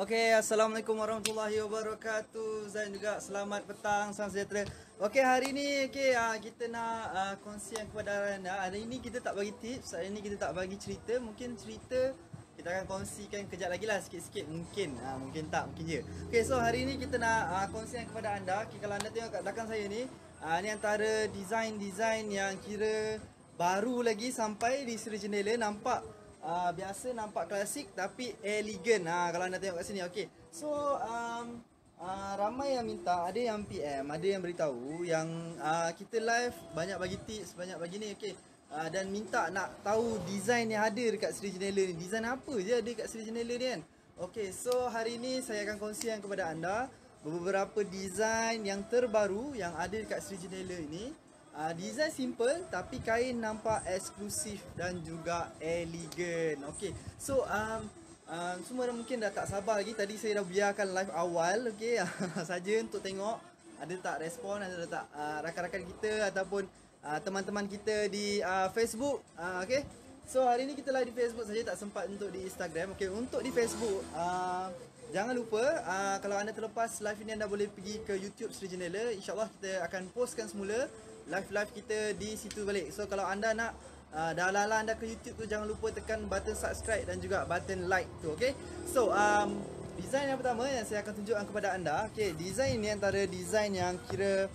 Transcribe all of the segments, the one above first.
Okey, assalamualaikum warahmatullahi wabarakatuh dan juga selamat petang salam sejahtera. Okey, hari ni okay, uh, ah, kita nak uh, kongsikan kepada anda. Ah, hari ini kita tak bagi tips, hari ini kita tak bagi cerita. Mungkin cerita kita akan kongsikan kejap lagi lah sikit-sikit mungkin uh, mungkin tak mungkin je. Okey, so hari ni kita nak uh, kongsikan kepada anda. Okay, kalau anda tengok kat belakang saya ni, uh, ni antara design-design yang kira baru lagi sampai di Sri Jendela nampak uh, biasa nampak klasik tapi elegan ha, ah, kalau anda tengok kat sini okey so um, uh, ramai yang minta ada yang PM ada yang beritahu yang uh, kita live banyak bagi tips banyak bagi ni okay. uh, dan minta nak tahu design yang ada dekat Seri Jendela ni design apa je ada dekat Seri Jendela ni kan okey so hari ni saya akan kongsikan kepada anda beberapa design yang terbaru yang ada dekat Seri Jendela ni Uh, design simple tapi kain nampak eksklusif dan juga elegan. Okey. So um um semua orang mungkin dah tak sabar lagi. Tadi saya dah biarkan live awal okey saja untuk tengok ada tak respon ada tak uh, rakan-rakan kita ataupun uh, teman-teman kita di uh, Facebook. Uh, okey. So hari ni kita live di Facebook saja tak sempat untuk di Instagram. Okey, untuk di Facebook uh, jangan lupa uh, kalau anda terlepas live ini anda boleh pergi ke YouTube Sri Jenela. Insya-Allah kita akan postkan semula live-live kita di situ balik. So kalau anda nak uh, dah lala anda ke YouTube tu jangan lupa tekan button subscribe dan juga button like tu Okay. So um design yang pertama yang saya akan tunjukkan kepada anda. Okay. design ni antara design yang kira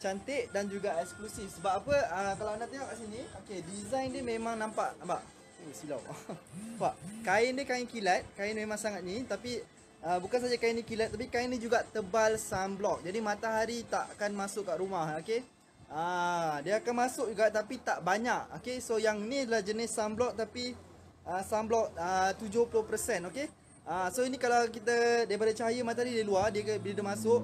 cantik dan juga eksklusif. Sebab apa? Uh, kalau anda tengok kat sini, okey, design dia memang nampak nampak. Oh, silau. Pak. Kain ni kain kilat, kain memang sangat ni tapi Uh, bukan saja kain ni kilat tapi kain ni juga tebal sunblock. Jadi matahari takkan masuk kat rumah, okey? Ah, dia akan masuk juga tapi tak banyak. Okey, so yang ni adalah jenis sunblock tapi uh, sunblock ah, uh, 70%, okey. Ah, so ini kalau kita daripada cahaya matahari di luar, dia bila dia masuk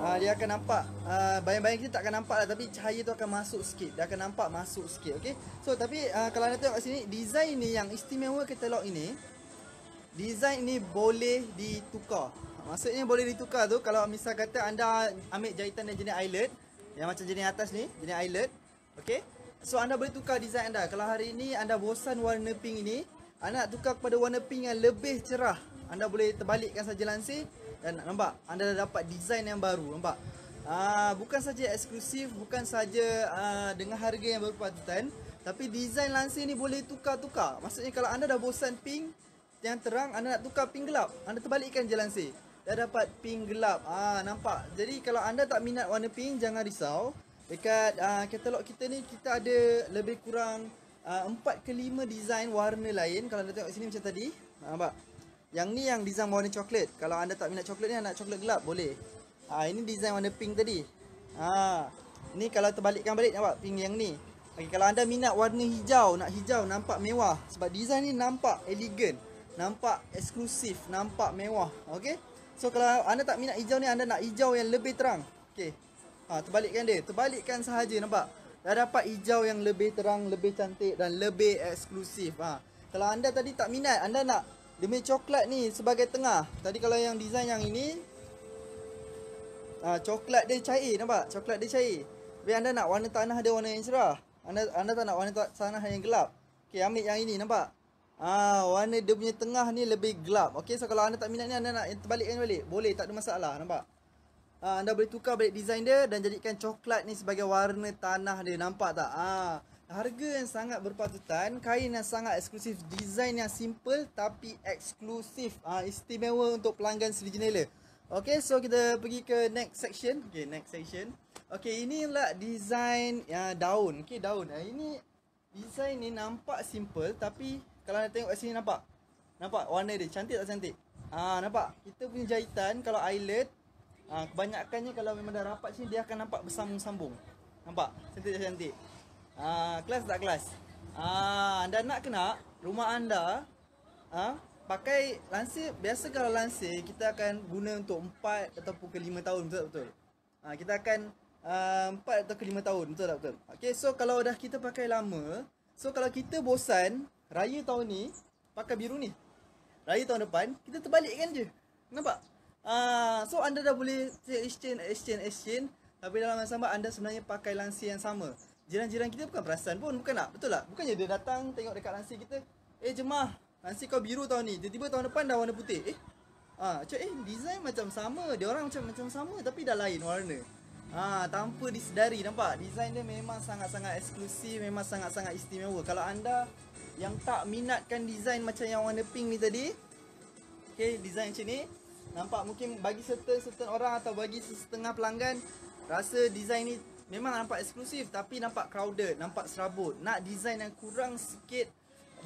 uh, dia akan nampak uh, bayang-bayang kita tak akan nampak lah tapi cahaya tu akan masuk sikit. Dia akan nampak masuk sikit, okey. So tapi uh, kalau anda tengok kat sini, design ni yang istimewa kita katalog ini design ni boleh ditukar. Maksudnya boleh ditukar tu kalau misal kata anda ambil jahitan dan jenis eyelet, yang macam jenis atas ni, jenis eyelet. Okay. So anda boleh tukar design anda. Kalau hari ini anda bosan warna pink ini, anda nak tukar kepada warna pink yang lebih cerah. Anda boleh terbalikkan saja lansir dan nampak anda dah dapat design yang baru nampak. Ah uh, bukan saja eksklusif, bukan saja uh, dengan harga yang berpatutan, tapi design lansir ni boleh tukar-tukar. Maksudnya kalau anda dah bosan pink yang terang, anda nak tukar pink gelap, anda terbalikkan je lansir dah dapat pink gelap. Ah ha, nampak. Jadi kalau anda tak minat warna pink jangan risau. Dekat uh, katalog kita ni kita ada lebih kurang uh, ah, 4 ke 5 design warna lain. Kalau anda tengok sini macam tadi, ha, nampak. Yang ni yang design warna coklat. Kalau anda tak minat coklat ni nak coklat gelap boleh. Ah ha, ini design warna pink tadi. Ha. Ni kalau terbalikkan balik nampak pink yang ni. Okay, kalau anda minat warna hijau, nak hijau nampak mewah sebab design ni nampak elegan, nampak eksklusif, nampak mewah. Okey. So kalau anda tak minat hijau ni anda nak hijau yang lebih terang. Okey. Ha terbalikkan dia. Terbalikkan sahaja nampak. Dah dapat hijau yang lebih terang, lebih cantik dan lebih eksklusif. Ha. Kalau anda tadi tak minat, anda nak demi coklat ni sebagai tengah. Tadi kalau yang design yang ini ha, coklat dia cair nampak? Coklat dia cair. Tapi anda nak warna tanah dia warna yang cerah. Anda anda tak nak warna tanah yang gelap. Okey, ambil yang ini nampak? Ah, warna dia punya tengah ni lebih gelap. Okey, so kalau anda tak minat ni anda nak terbalikkan balik. Boleh, tak ada masalah, nampak? Ah, anda boleh tukar balik desain dia dan jadikan coklat ni sebagai warna tanah dia, nampak tak? Ah, harga yang sangat berpatutan, kain yang sangat eksklusif, desain yang simple tapi eksklusif. Ah, istimewa untuk pelanggan Sri Jenela. Okey, so kita pergi ke next section. Okey, next section. Okey, inilah desain ya, ah, daun. Okey, daun. Ah, ini desain ni nampak simple tapi kalau anda tengok kat sini nampak? Nampak warna dia cantik tak cantik? Ah ha, nampak? Kita punya jahitan kalau eyelet ha, ah, kebanyakannya kalau memang dah rapat sini dia akan nampak bersambung-sambung. Nampak? Cantik tak cantik? Ha, kelas tak kelas? Ah ha, anda nak kena rumah anda ah ha, pakai lansir biasa kalau lansir kita akan guna untuk 4 ataupun ke 5 tahun betul tak betul? Ha, kita akan uh, atau ke 5 tahun betul tak betul? Okey so kalau dah kita pakai lama So kalau kita bosan raya tahun ni pakai biru ni. Raya tahun depan kita terbalikkan je. Nampak? Ah, so anda dah boleh exchange exchange exchange tapi dalam masa sama anda sebenarnya pakai lansi yang sama. Jiran-jiran kita bukan perasan pun, bukan nak Betul tak? Bukannya dia datang tengok dekat lansi kita, "Eh jemaah, lansi kau biru tahun ni." Tiba-tiba tahun depan dah warna putih. Eh, Ha, ah, macam eh design macam sama Dia orang macam macam sama tapi dah lain warna ha, Tanpa disedari nampak Design dia memang sangat-sangat eksklusif Memang sangat-sangat istimewa Kalau anda yang tak minatkan design macam yang warna pink ni tadi Okay, design macam ni Nampak mungkin bagi certain-certain orang atau bagi setengah pelanggan Rasa design ni memang nampak eksklusif tapi nampak crowded, nampak serabut Nak design yang kurang sikit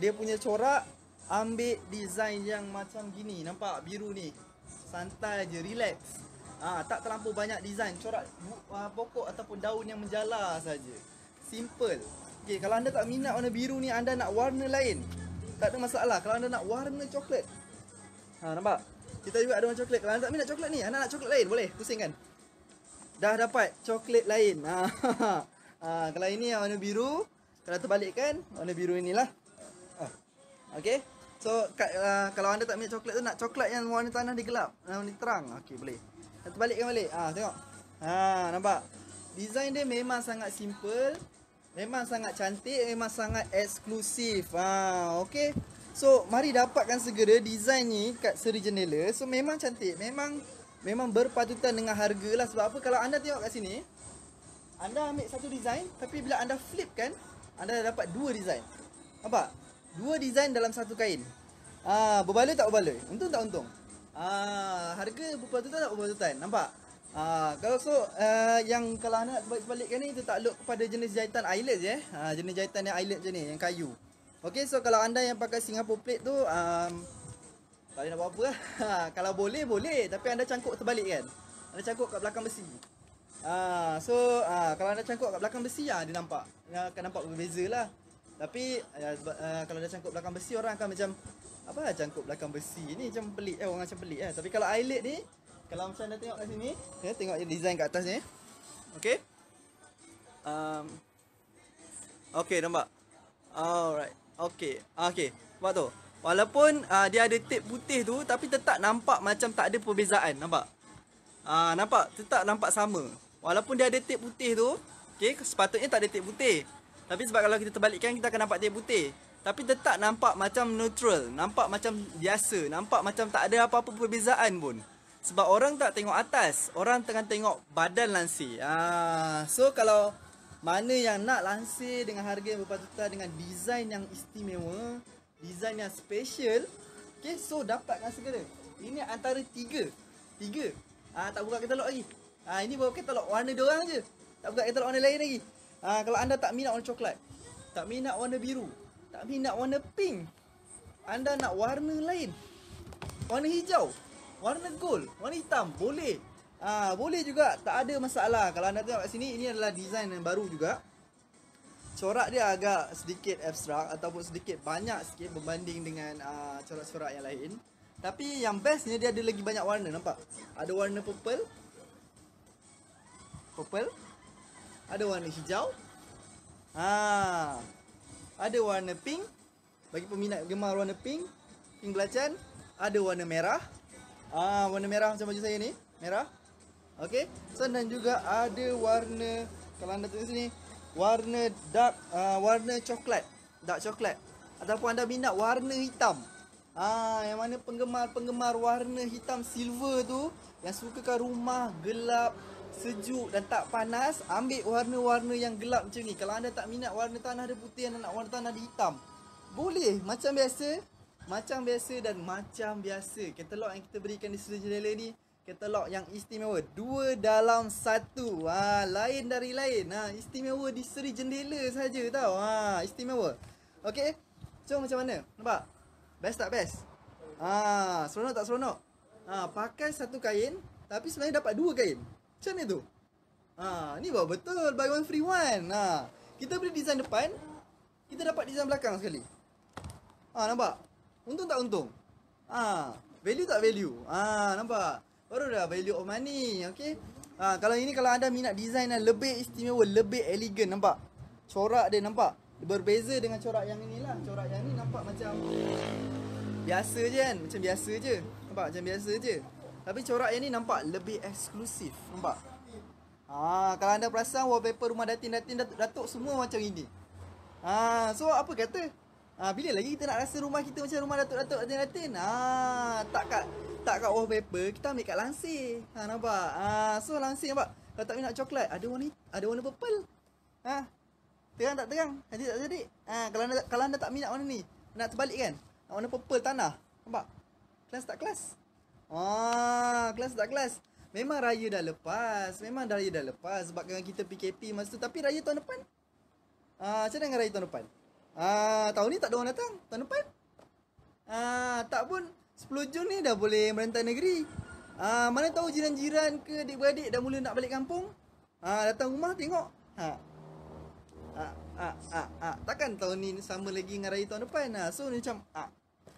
dia punya corak Ambil design yang macam gini, nampak biru ni Santai je, relax Ah ha, Tak terlampau banyak design, corak uh, pokok ataupun daun yang menjala saja. Simple Okey, kalau anda tak minat warna biru ni, anda nak warna lain. Tak ada masalah. Kalau anda nak warna coklat. Ha, nampak? Kita juga ada warna coklat. Kalau anda tak minat coklat ni, anda nak coklat lain. Boleh, pusing kan? Dah dapat coklat lain. Ha, ha, kalau ini warna biru, kalau kan? warna biru inilah. Ha. Okey. So, kat, uh, kalau anda tak minat coklat tu, nak coklat yang warna tanah ni gelap. Warna terang. Okey, boleh. Kita terbalikkan balik. Ha, tengok. Ha, nampak? Design dia memang sangat simple. Memang sangat cantik, memang sangat eksklusif. Ha, okey. So, mari dapatkan segera design ni kat seri jendela. So, memang cantik. Memang memang berpatutan dengan harga lah. Sebab apa? Kalau anda tengok kat sini, anda ambil satu design, tapi bila anda flip kan, anda dapat dua design. Apa? Dua design dalam satu kain. Ah, berbaloi tak berbaloi? Untung tak untung? Ah, harga berpatutan tak berpatutan? Nampak? Ha, kalau so uh, yang kalau anak balik balikkan ni tertakluk kepada jenis jahitan eyelet je. Eh. Ha, jenis jahitan yang eyelet je ni yang kayu. Okey so kalau anda yang pakai Singapore plate tu um, tak boleh nak buat apa lah. Ha, kalau boleh boleh tapi anda cangkuk terbalik kan. Anda cangkuk kat belakang besi. Ha, so ha, kalau anda cangkuk kat belakang besi ah ha, dia nampak. Dia akan nampak berbeza lah. Tapi uh, uh, kalau anda cangkuk belakang besi orang akan macam apa lah cangkuk belakang besi ni macam pelik eh orang macam pelik eh. Tapi kalau eyelet ni kalau macam anda tengok kat sini, ya, tengok design kat atas ni. Okey. Um, okey, nampak. Alright. Okey. Okey. Nampak tu. Walaupun uh, dia ada tip putih tu tapi tetap nampak macam tak ada perbezaan, nampak? Ah, uh, nampak tetap nampak sama. Walaupun dia ada tip putih tu, okey, sepatutnya tak ada tip putih. Tapi sebab kalau kita terbalikkan kita akan nampak tip putih. Tapi tetap nampak macam neutral, nampak macam biasa, nampak macam tak ada apa-apa perbezaan pun. Sebab orang tak tengok atas, orang tengah tengok badan lansir. Ah, so kalau mana yang nak lansir dengan harga yang berpatutan dengan desain yang istimewa, desain yang special, okay, so dapatkan segera. Ini antara tiga. Tiga. Ah, tak buka katalog lagi. Ah, ini baru katalog warna dia orang je. Tak buka katalog warna lain lagi. Ah, kalau anda tak minat warna coklat, tak minat warna biru, tak minat warna pink, anda nak warna lain. Warna hijau warna gold, warna hitam boleh. Ah, boleh juga, tak ada masalah. Kalau anda tengok kat sini, ini adalah design yang baru juga. Corak dia agak sedikit abstrak ataupun sedikit banyak sikit berbanding dengan ah, corak-corak uh, yang lain. Tapi yang bestnya dia ada lagi banyak warna, nampak? Ada warna purple. Purple. Ada warna hijau. Ha. Ada warna pink. Bagi peminat gemar warna pink, pink belacan, ada warna merah. Ah warna merah macam baju saya ni, merah. Okey. So, dan juga ada warna kalau anda tengok sini, warna dark uh, warna coklat, dark coklat. Ataupun anda minat warna hitam. Ah yang mana penggemar-penggemar warna hitam silver tu yang suka sukakan rumah gelap, sejuk dan tak panas, ambil warna-warna yang gelap macam ni. Kalau anda tak minat warna tanah dia putih, anda nak warna tanah dia hitam. Boleh, macam biasa, macam biasa dan macam biasa katalog yang kita berikan di Surgeon Dealer ni katalog yang istimewa dua dalam satu ha, lain dari lain ha, istimewa di seri jendela saja tau ha, istimewa Okay so macam mana nampak best tak best ha, seronok tak seronok ha, pakai satu kain tapi sebenarnya dapat dua kain macam mana tu ha, ni bawa betul buy one free one ha, kita beri desain depan kita dapat desain belakang sekali Ah ha, nampak Untung tak untung? Ha, value tak value? Ha, nampak? Baru dah value of money, okey? Ha, kalau ini kalau anda minat design yang lebih istimewa, lebih elegan, nampak? Corak dia nampak? Berbeza dengan corak yang lah. Corak yang ni nampak macam biasa je kan? Macam biasa je. Nampak macam biasa je. Tapi corak yang ni nampak lebih eksklusif, nampak? Ha, kalau anda perasan wallpaper rumah datin-datin datuk semua macam ini. Ha, so apa kata? Ha, bila lagi kita nak rasa rumah kita macam rumah datuk-datuk Latin Latin? Ah, ha, tak kat tak kat wallpaper, kita ambil kat langsir. Ha, nampak? Ha, so langsir nampak? Kalau tak minat coklat, ada warna, ada warna purple. Ha, terang tak terang? Jadi tak jadi? Ha, kalau, anda, kalau anda tak minat warna ni, nak terbalik kan? Warna purple tanah. Nampak? Kelas tak kelas? Oh, kelas tak kelas? Memang raya dah lepas. Memang raya dah lepas sebab kita PKP masa tu. Tapi raya tahun depan? Ha, macam mana dengan raya tahun depan? Ah, tahun ni tak ada orang datang. Tahun depan. Ah, tak pun 10 Jun ni dah boleh merentas negeri. Ah, mana tahu jiran-jiran ke adik-beradik dah mula nak balik kampung. Ah, datang rumah tengok. Ha. Ah, ah, ah, ah. Takkan tahun ni sama lagi dengan raya tahun depan. Ah, so ni macam ah.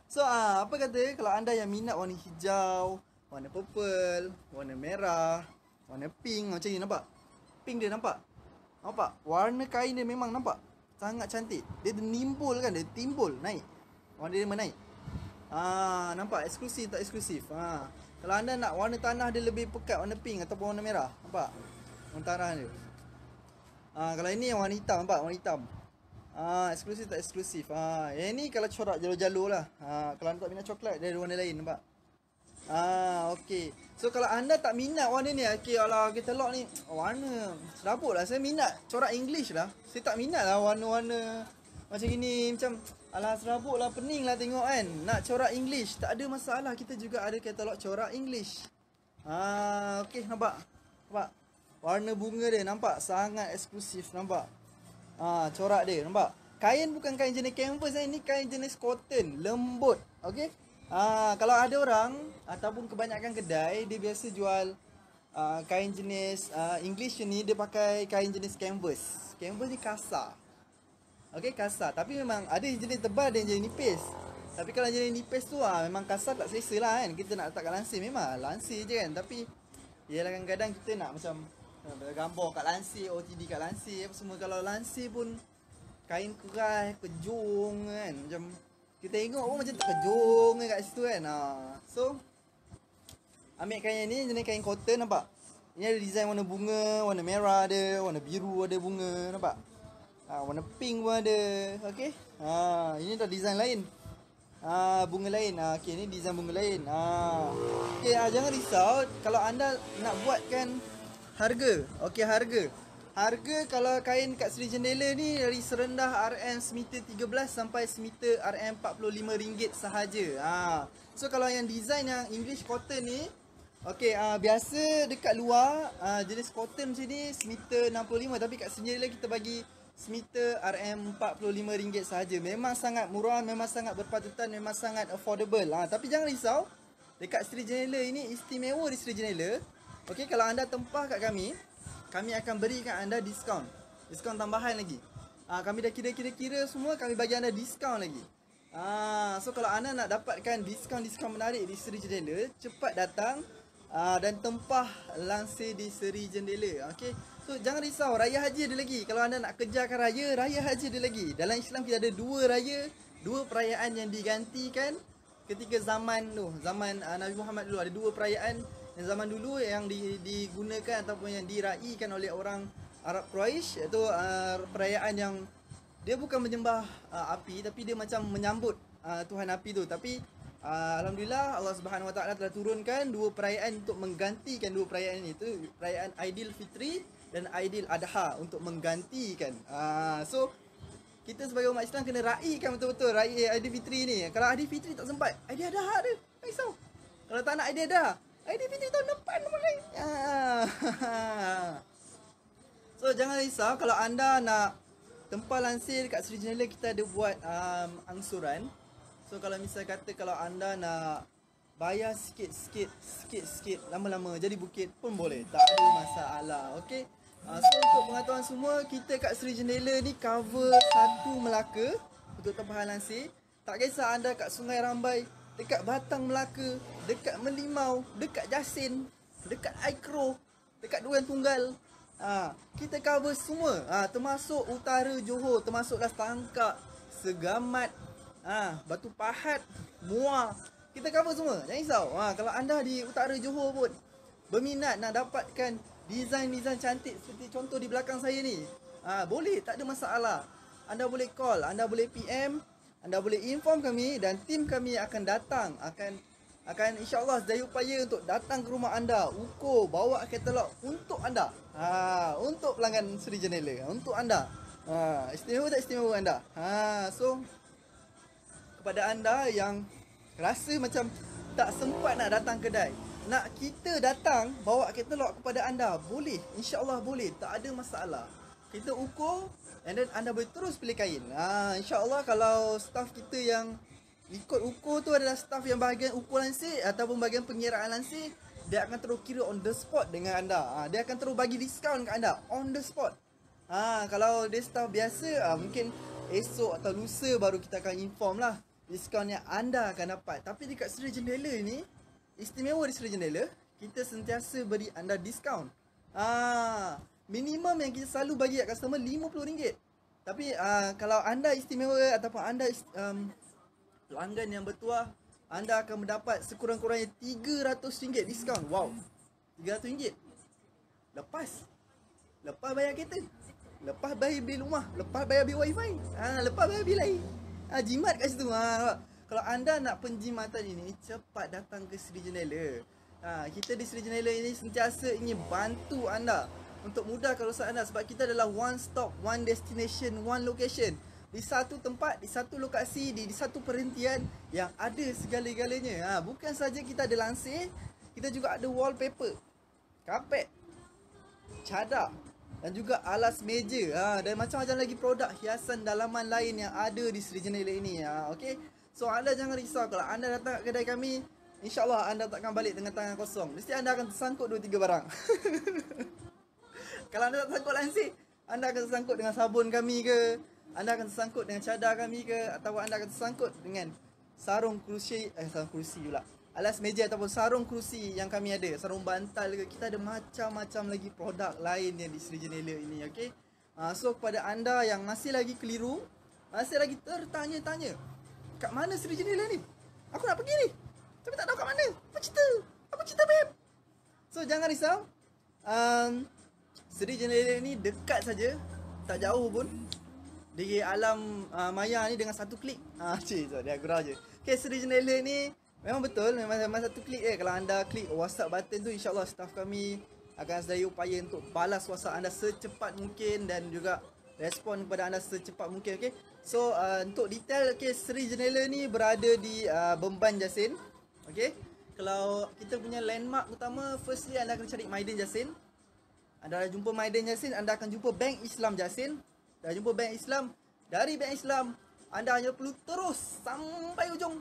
So ah, apa kata kalau anda yang minat warna hijau, warna purple, warna merah, warna pink macam ni nampak? Pink dia nampak. Nampak? Warna kain dia memang nampak sangat cantik. Dia menimbul kan, dia timbul naik. Warna dia menaik. Ah, nampak eksklusif tak eksklusif. Ha. Kalau anda nak warna tanah dia lebih pekat warna pink ataupun warna merah. Nampak? Warna tanah dia. Ah, kalau ini warna hitam nampak, warna hitam. Ah, eksklusif tak eksklusif. Ah, yang ni kalau corak jalur-jalur lah. Ah, kalau anda tak minat coklat dia ada warna lain nampak. Ah, okey. So kalau anda tak minat warna ni, okey, alah kita lock ni warna serabutlah. Saya minat corak English lah. Saya tak minat lah warna-warna macam gini macam alah serabut lah pening lah tengok kan nak corak English tak ada masalah kita juga ada katalog corak English ah okey nampak nampak warna bunga dia nampak sangat eksklusif nampak ah corak dia nampak kain bukan kain jenis canvas eh ni kain jenis cotton lembut okey Ah, kalau ada orang ataupun kebanyakan kedai dia biasa jual uh, kain jenis uh, English ni dia pakai kain jenis canvas. Canvas ni kasar. Okey, kasar. Tapi memang ada yang jenis tebal dan jenis nipis. Tapi kalau jenis nipis tu ah memang kasar tak selesa lah kan. Kita nak letak kat lansir memang lansi je kan. Tapi ialah kadang-kadang kita nak macam eh, gambar kat lansir, OTD kat lansir apa semua kalau lansi pun kain kurai, kejung kan macam kita tengok pun macam terkejung kat situ kan. Ha. So ambil kain ni jenis kain cotton nampak. Ini ada design warna bunga, warna merah ada, warna biru ada bunga nampak. Ha, warna pink pun ada. Okey. Ha ini dah design lain. Ha, bunga lain. Ha, okay, ni design bunga lain. Ha. Okay, ha, jangan risau. Kalau anda nak buatkan harga. Okay, harga. Harga kalau kain kat seri jendela ni dari serendah RM semeter 13 sampai semeter RM 45 ringgit sahaja. Ha. So kalau yang design yang English cotton ni Okey, uh, biasa dekat luar uh, jenis cotton macam ni semeter 65 tapi kat sendiri kita bagi semeter RM 45 ringgit sahaja. Memang sangat murah, memang sangat berpatutan, memang sangat affordable. Ha, tapi jangan risau, dekat Sri Jenela ini istimewa di Sri Jenela. Okey, kalau anda tempah kat kami, kami akan berikan anda diskaun. Diskaun tambahan lagi. Ah kami dah kira-kira-kira semua kami bagi anda diskaun lagi. Ah so kalau anda nak dapatkan diskaun-diskaun menarik di Seri Jendela, cepat datang ah dan tempah langsir di Seri Jendela. Okey. So jangan risau, raya haji ada lagi. Kalau anda nak kejarkan raya, raya haji ada lagi. Dalam Islam kita ada dua raya, dua perayaan yang digantikan ketika zaman tu, zaman ah, Nabi Muhammad dulu ada dua perayaan yang zaman dulu yang digunakan ataupun yang diraikan oleh orang Arab Quraisy iaitu uh, perayaan yang dia bukan menyembah uh, api tapi dia macam menyambut uh, Tuhan api tu tapi uh, alhamdulillah Allah Subhanahu Wa Taala telah turunkan dua perayaan untuk menggantikan dua perayaan itu perayaan Aidilfitri dan Adha untuk menggantikan uh, so kita sebagai umat Islam kena raikan betul-betul raikan Aidilfitri ni kalau Aidilfitri tak sempat Adha. dia kisah kalau tak nak Adha. IDPT tahun depan mulai. Ya. So jangan risau kalau anda nak tempah lansir dekat Sri Jenila kita ada buat um, angsuran. So kalau misalnya kata kalau anda nak bayar sikit-sikit sikit-sikit lama-lama jadi bukit pun boleh. Tak ada masalah. Okey. Uh, so untuk pengetahuan semua, kita kat Sri Jendela ni cover satu Melaka untuk tempahan lansir. Tak kisah anda kat Sungai Rambai, dekat Batang Melaka, dekat Melimau, dekat Jasin, dekat Aikro, dekat Duren Tunggal. Ha, kita cover semua. Ha, termasuk Utara Johor, termasuklah Tangkak, Segamat, ha, Batu Pahat, Muar. Kita cover semua. Jangan risau. Ha, kalau anda di Utara Johor pun berminat nak dapatkan desain-desain cantik seperti contoh di belakang saya ni. Ha, boleh, tak ada masalah. Anda boleh call, anda boleh PM, anda boleh inform kami dan tim kami akan datang akan akan insyaallah sedaya upaya untuk datang ke rumah anda ukur bawa katalog untuk anda ha untuk pelanggan Sri Jenela untuk anda ha istimewa tak istimewa anda ha so kepada anda yang rasa macam tak sempat nak datang kedai nak kita datang bawa katalog kepada anda boleh insyaallah boleh tak ada masalah kita ukur And then anda boleh terus pilih kain. Ha, InsyaAllah kalau staff kita yang ikut ukur tu adalah staff yang bahagian ukur lansir ataupun bahagian pengiraan lansir, dia akan terus kira on the spot dengan anda. Ha, dia akan terus bagi diskaun ke anda on the spot. Ha, kalau dia staff biasa, ha, mungkin esok atau lusa baru kita akan inform lah diskaun yang anda akan dapat. Tapi dekat seri jendela ni, istimewa di seri jendela, kita sentiasa beri anda diskaun. Ah, minimum yang kita selalu bagi kat customer RM50. Tapi uh, kalau anda istimewa ataupun anda um, pelanggan yang bertuah, anda akan mendapat sekurang-kurangnya RM300 diskaun. Wow. RM300. Lepas lepas bayar kereta, lepas bayar bil rumah, lepas bayar bil wifi, ha, lepas bayar bil lain. Ha, jimat kat situ. Ha, kalau anda nak penjimatan ini, cepat datang ke Sri Jenela. Ha, kita di Sri Jenela ini sentiasa ingin bantu anda untuk mudahkan urusan anda sebab kita adalah one stop, one destination, one location. Di satu tempat, di satu lokasi, di, di satu perhentian yang ada segala-galanya. Ha, bukan saja kita ada lansir, kita juga ada wallpaper, carpet, cadar dan juga alas meja ha, dan macam-macam lagi produk hiasan dalaman lain yang ada di Sri Jenila ini. Ha, okay? So anda jangan risau kalau anda datang ke kedai kami, InsyaAllah anda takkan balik dengan tangan kosong. Mesti anda akan tersangkut dua tiga barang. Kalau anda tak tersangkut lansir, anda akan tersangkut dengan sabun kami ke, anda akan tersangkut dengan cadar kami ke, atau anda akan tersangkut dengan sarung kerusi, eh sarung kerusi pula. Alas meja ataupun sarung kerusi yang kami ada, sarung bantal ke, kita ada macam-macam lagi produk lain yang di Sri Jenela ini, okay? Uh, ah, so kepada anda yang masih lagi keliru, masih lagi tertanya-tanya, kat mana Sri Jenela ni? Aku nak pergi ni. Tapi tak tahu kat mana. Apa cerita? Apa cerita, babe? So jangan risau. Um, Seri jendela ni dekat saja, tak jauh pun dari alam uh, maya ni dengan satu klik. Ah, uh, cik, sorry, aku raja. Okay, seri jendela ni memang betul, memang, memang satu klik eh. Kalau anda klik WhatsApp button tu, insyaAllah staff kami akan sedaya upaya untuk balas WhatsApp anda secepat mungkin dan juga respon kepada anda secepat mungkin, okay? So, uh, untuk detail, okay, seri jendela ni berada di uh, Bemban Jasin, okay? Kalau kita punya landmark utama, firstly anda kena cari Maiden Jasin. Anda dah jumpa Maiden Jasin, anda akan jumpa Bank Islam Jasin. Dah jumpa Bank Islam. Dari Bank Islam, anda hanya perlu terus sampai hujung.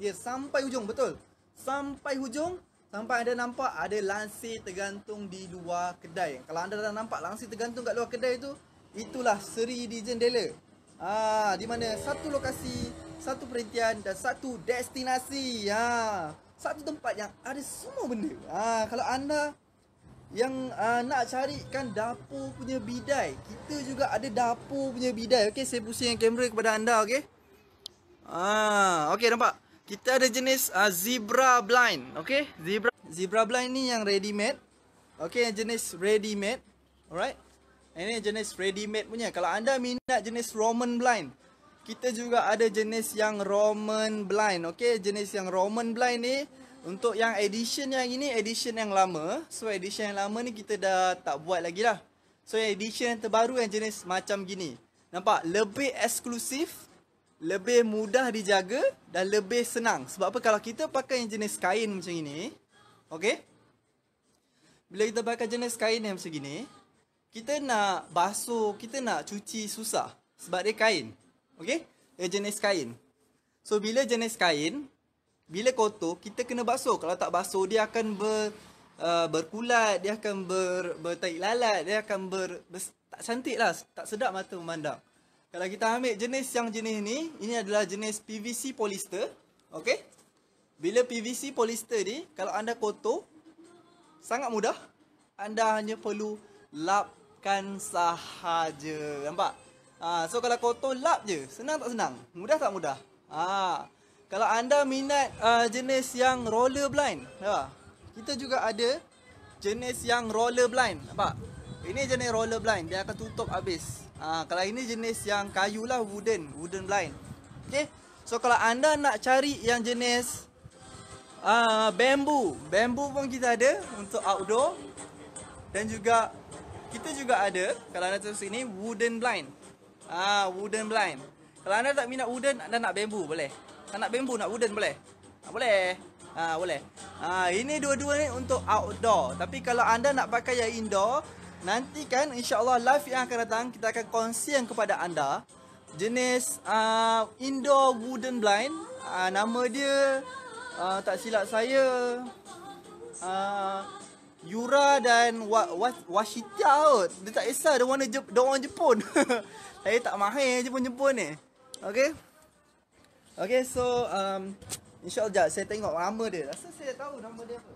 Ya, yeah, sampai hujung, betul. Sampai hujung, sampai anda nampak ada lansi tergantung di luar kedai. Kalau anda dah nampak lansi tergantung kat luar kedai tu, itulah seri di jendela. Ah, di mana satu lokasi, satu perhentian dan satu destinasi. Ya, ah, satu tempat yang ada semua benda. Ah, kalau anda yang uh, nak carikan dapur punya bidai kita juga ada dapur punya bidai okey saya pusing yang kamera kepada anda okey ah okey nampak kita ada jenis uh, zebra blind okey zebra zebra blind ni yang ready made okey yang jenis ready made alright ini jenis ready made punya kalau anda minat jenis roman blind kita juga ada jenis yang roman blind okey jenis yang roman blind ni untuk yang edition yang ini, edition yang lama. So edition yang lama ni kita dah tak buat lagi lah. So edition yang terbaru yang jenis macam gini. Nampak? Lebih eksklusif. Lebih mudah dijaga. Dan lebih senang. Sebab apa? Kalau kita pakai yang jenis kain macam ini. Okay. Bila kita pakai jenis kain yang macam gini. Kita nak basuh, kita nak cuci susah. Sebab dia kain. Okay. Dia jenis kain. So bila jenis kain, bila kotor kita kena basuh kalau tak basuh dia akan ber uh, berkulat dia akan ber bertaik lalat dia akan ber, ber tak cantiklah tak sedap mata memandang kalau kita ambil jenis yang jenis ni ini adalah jenis PVC polyester okay? bila PVC polyester ni kalau anda kotor sangat mudah anda hanya perlu lapkan sahaja nampak ha, so kalau kotor lap je senang tak senang mudah tak mudah ha kalau anda minat uh, jenis yang roller blind nampak? Ya. kita juga ada jenis yang roller blind nampak ini jenis roller blind dia akan tutup habis uh, kalau ini jenis yang kayu lah wooden wooden blind okey so kalau anda nak cari yang jenis uh, bambu bambu pun kita ada untuk outdoor dan juga kita juga ada kalau anda tengok sini wooden blind ah uh, wooden blind kalau anda tak minat wooden anda nak bambu boleh tak nak bambu, nak wooden boleh? Ha, boleh. Ha, boleh. Ha, ini dua-dua ni untuk outdoor. Tapi kalau anda nak pakai yang indoor, nanti kan Insya Allah live yang akan datang, kita akan yang kepada anda jenis uh, indoor wooden blind. Uh, nama dia, uh, tak silap saya, uh, Yura dan wa, wa, Washita kot. Dia tak kisah, dia orang Jep, Jepun. saya tak mahir je pun Jepun ni. Okay. Okay, so um, InsyaAllah, saya tengok nama dia Rasa saya tahu nama dia apa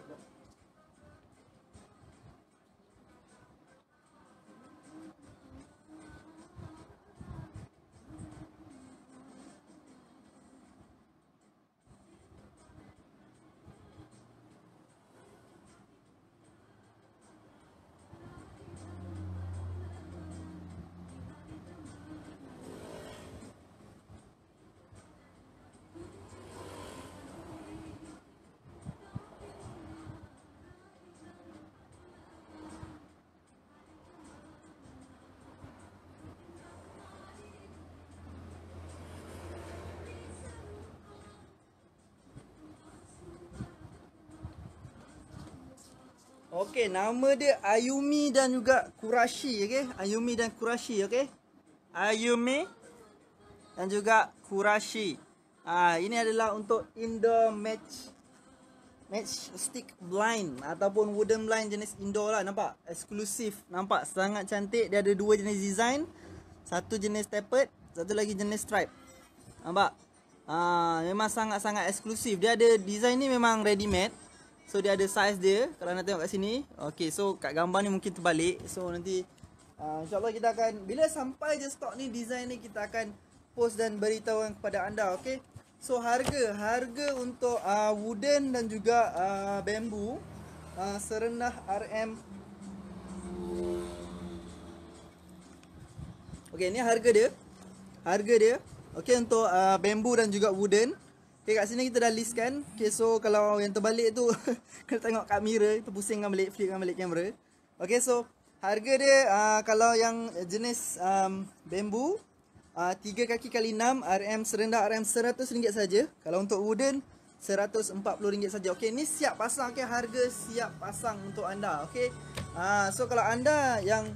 Okey, nama dia Ayumi dan juga Kurashi, okey. Ayumi dan Kurashi, okey. Ayumi dan juga Kurashi. Ah, ha, ini adalah untuk indoor match match stick blind ataupun wooden blind jenis indoor lah, nampak? Eksklusif, nampak? Sangat cantik. Dia ada dua jenis design. Satu jenis tapered, satu lagi jenis stripe. Nampak? Ah, ha, memang sangat-sangat eksklusif. Dia ada design ni memang ready made. So dia ada saiz dia kalau nak tengok kat sini. okay. so kat gambar ni mungkin terbalik. So nanti uh, insya kita akan bila sampai je stok ni design ni kita akan post dan beritahu kepada anda, okay. So harga harga untuk uh, wooden dan juga uh, bambu uh, serendah RM Okay, ni harga dia. Harga dia. Okay untuk uh, bambu dan juga wooden Okay, kat sini kita dah list kan. Okay, so kalau yang terbalik tu kena tengok kat mirror, kita pusing dengan balik, flip balik kamera. Okay, so harga dia uh, kalau yang jenis um, bambu, uh, ah, 3 kaki kali 6, RM serendah RM100 ringgit saja. Kalau untuk wooden, RM140 saja. Okay, ni siap pasang. Okay, harga siap pasang untuk anda. Okay, uh, so kalau anda yang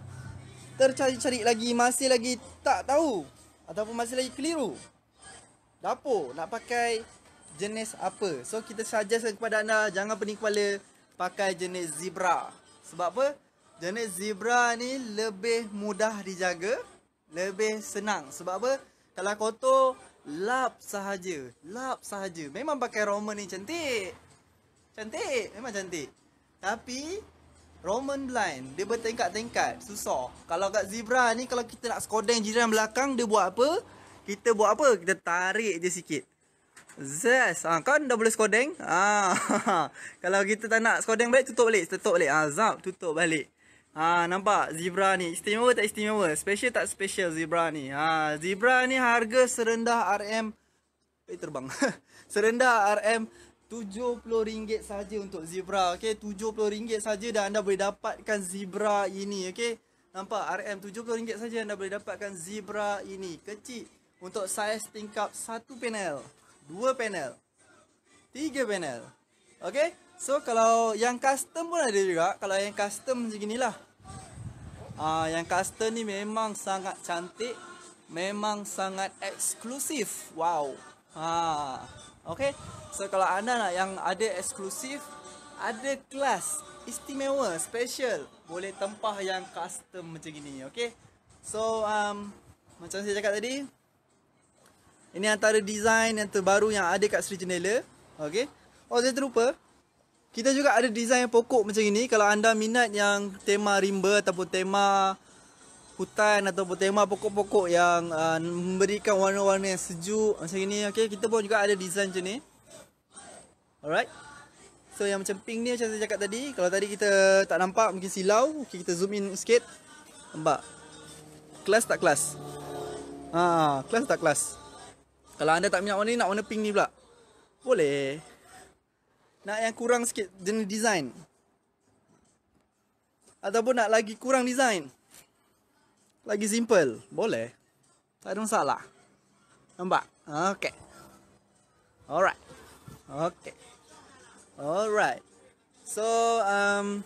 tercari-cari lagi, masih lagi tak tahu ataupun masih lagi keliru, Dapur nak pakai jenis apa. So kita suggest kepada anda jangan pening kepala pakai jenis zebra. Sebab apa? Jenis zebra ni lebih mudah dijaga, lebih senang. Sebab apa? Kalau kotor, lap sahaja. Lap sahaja. Memang pakai Roman ni cantik. Cantik. Memang cantik. Tapi, Roman blind. Dia bertingkat-tingkat. Susah. Kalau kat zebra ni, kalau kita nak skodeng jiran belakang, dia buat apa? Kita buat apa? Kita tarik je sikit. Zaz. Ha, kan dah boleh skodeng. Ha. Kalau kita tak nak skodeng balik, tutup balik. Tutup balik. Ha, zap, tutup balik. Ha, nampak zebra ni. Istimewa tak istimewa? Special tak special zebra ni? Ha, zebra ni harga serendah RM... Eh, terbang. serendah RM RM70 saja untuk zebra. Okey, RM70 saja dan anda boleh dapatkan zebra ini. Okey, nampak RM RM70 saja anda boleh dapatkan zebra ini. Kecil untuk saiz tingkap satu panel dua panel, tiga panel. Okay, so kalau yang custom pun ada juga. Kalau yang custom macam inilah. Ah, uh, yang custom ni memang sangat cantik, memang sangat eksklusif. Wow. Ha. Okay, so kalau anda nak yang ada eksklusif, ada kelas istimewa, special, boleh tempah yang custom macam ni. Okay, so um, macam saya cakap tadi, ini antara design yang terbaru yang ada kat Sri Jendela. Okey. Oh, saya terlupa. Kita juga ada design pokok macam ini. Kalau anda minat yang tema rimba ataupun tema hutan ataupun tema pokok-pokok yang uh, memberikan warna-warna yang sejuk macam ini. Okey, kita pun juga ada design macam ni. Alright. So yang macam pink ni macam saya cakap tadi. Kalau tadi kita tak nampak mungkin silau. Okey, kita zoom in sikit. Nampak. Kelas tak kelas? Ha, kelas tak kelas? Kalau anda tak minat warna ni, nak warna pink ni pula. Boleh. Nak yang kurang sikit jenis design. Ataupun nak lagi kurang design. Lagi simple. Boleh. Tak ada masalah. Nampak? Okay. Alright. Okay. Alright. So, um,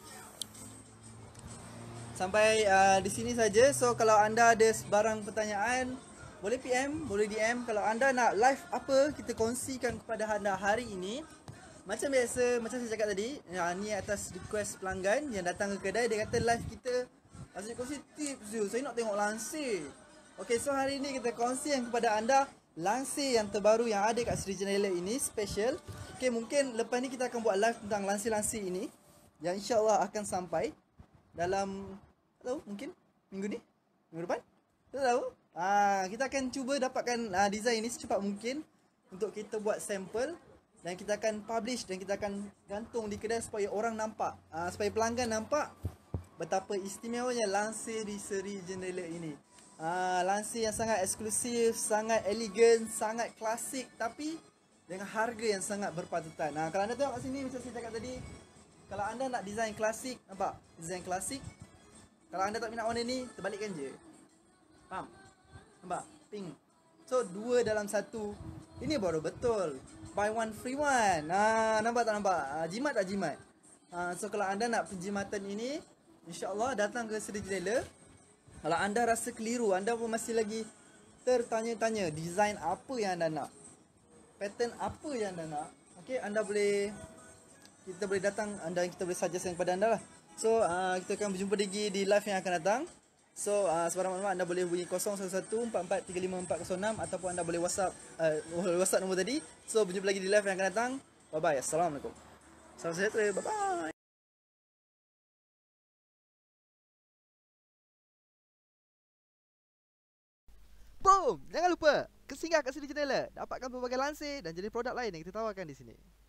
sampai uh, di sini saja. So, kalau anda ada sebarang pertanyaan, boleh PM, boleh DM kalau anda nak live apa kita kongsikan kepada anda hari ini. Macam biasa, macam saya cakap tadi, ya, ni atas request pelanggan yang datang ke kedai dia kata live kita masih kongsi tips tu. Saya nak tengok langsir. Okey, so hari ini kita yang kepada anda langsir yang terbaru yang ada kat Sri Jenele ini special. Okey, mungkin lepas ni kita akan buat live tentang langsir-langsir ini yang insya-Allah akan sampai dalam tahu mungkin minggu ni, minggu depan. Tahu. Ah, kita akan cuba dapatkan ah, design ni secepat mungkin untuk kita buat sampel dan kita akan publish dan kita akan gantung di kedai supaya orang nampak ah, supaya pelanggan nampak betapa istimewanya lansir di seri jendela ini. Ah, lansir yang sangat eksklusif, sangat elegan, sangat klasik tapi dengan harga yang sangat berpatutan. Nah, kalau anda tengok kat sini macam saya cakap tadi, kalau anda nak design klasik, nampak? Design klasik. Kalau anda tak minat warna ni, terbalikkan je. Faham? Nampak? Pink. So, dua dalam satu. Ini baru betul. Buy one, free one. Ha, nampak tak nampak? Ha, jimat tak jimat? Ha, so, kalau anda nak penjimatan ini, insyaAllah datang ke Seri Jendela. Kalau anda rasa keliru, anda pun masih lagi tertanya-tanya design apa yang anda nak. Pattern apa yang anda nak. Okay, anda boleh... Kita boleh datang dan kita boleh suggest kepada anda lah. So, uh, kita akan berjumpa lagi di live yang akan datang. So uh, sebarang maklumat anda boleh hubungi 011-443-5406 Ataupun anda boleh whatsapp uh, oh, WhatsApp nombor tadi So berjumpa lagi di live yang akan datang Bye bye Assalamualaikum Salam sejahtera Bye bye Boom! Jangan lupa kesinggah kat sini channel Dapatkan pelbagai lansir dan jenis produk lain yang kita tawarkan di sini